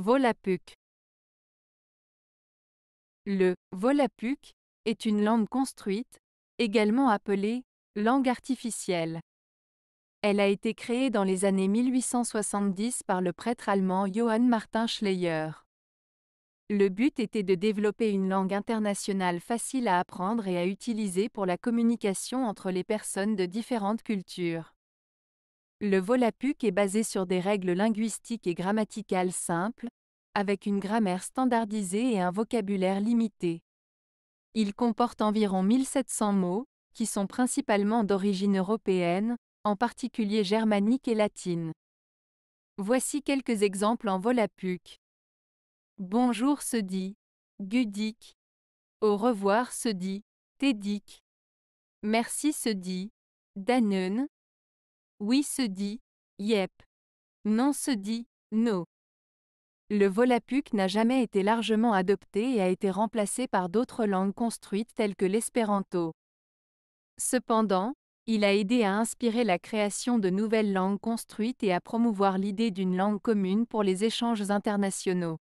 Volapük Le Volapük est une langue construite, également appelée langue artificielle. Elle a été créée dans les années 1870 par le prêtre allemand Johann Martin Schleyer. Le but était de développer une langue internationale facile à apprendre et à utiliser pour la communication entre les personnes de différentes cultures. Le Volapuc est basé sur des règles linguistiques et grammaticales simples, avec une grammaire standardisée et un vocabulaire limité. Il comporte environ 1700 mots, qui sont principalement d'origine européenne, en particulier germanique et latine. Voici quelques exemples en volapuc. Bonjour se dit Gudik. Au revoir se dit Tedik. Merci se dit Danun. Oui se dit yep. Non se dit no. Le volapuc n'a jamais été largement adopté et a été remplacé par d'autres langues construites telles que l'espéranto. Cependant, il a aidé à inspirer la création de nouvelles langues construites et à promouvoir l'idée d'une langue commune pour les échanges internationaux.